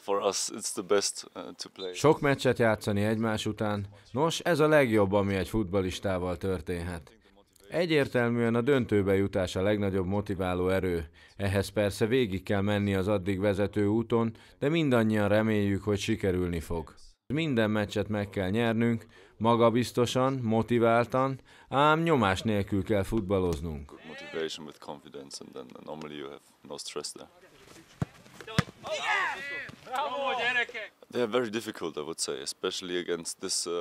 For us it's the best uh, to play. Sok meccset játszani egymás után. Nos, ez a legjobb, ami egy futbalistával történhet. Egyértelműen a döntőbe jutás a legnagyobb motiváló erő. Ehhez persze végig kell menni az addig vezető úton, de mindannyian reméljük, hogy sikerülni fog. Minden meccset meg kell nyernünk, magabiztosan, motiváltan, ám nyomás nélkül kell futballoznunk. Motivation with confidence and then normally you have no stress there.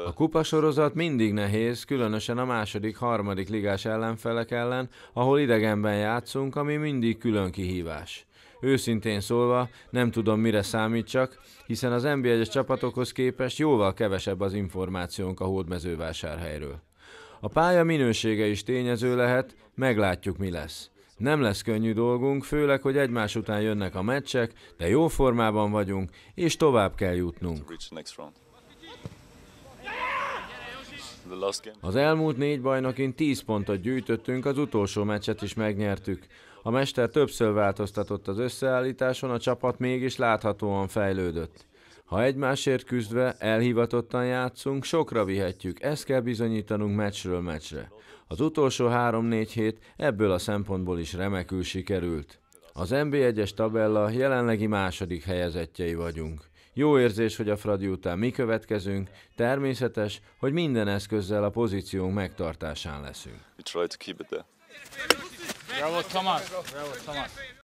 A kupasorozat mindig nehéz, különösen a második, harmadik ligás ellenfelek ellen, ahol idegenben játszunk, ami mindig külön kihívás. Őszintén szólva, nem tudom mire számítsak, hiszen az nb 1 csapatokhoz képest jóval kevesebb az információnk a hódmezővásárhelyről. A pálya minősége is tényező lehet, meglátjuk mi lesz. Nem lesz könnyű dolgunk, főleg, hogy egymás után jönnek a meccsek, de jó formában vagyunk, és tovább kell jutnunk. Az elmúlt négy bajnokin 10 pontot gyűjtöttünk, az utolsó meccset is megnyertük. A mester többször változtatott az összeállításon, a csapat mégis láthatóan fejlődött. Ha egymásért küzdve, elhivatottan játszunk, sokra vihetjük, ezt kell bizonyítanunk meccsről meccsre. Az utolsó három-négy hét ebből a szempontból is remekül sikerült. Az NB1-es tabella jelenlegi második helyezettjei vagyunk. Jó érzés, hogy a Fradi után mi következünk, természetes, hogy minden eszközzel a pozíciónk megtartásán leszünk. Bravo, Tamás! Bravo, Thomas.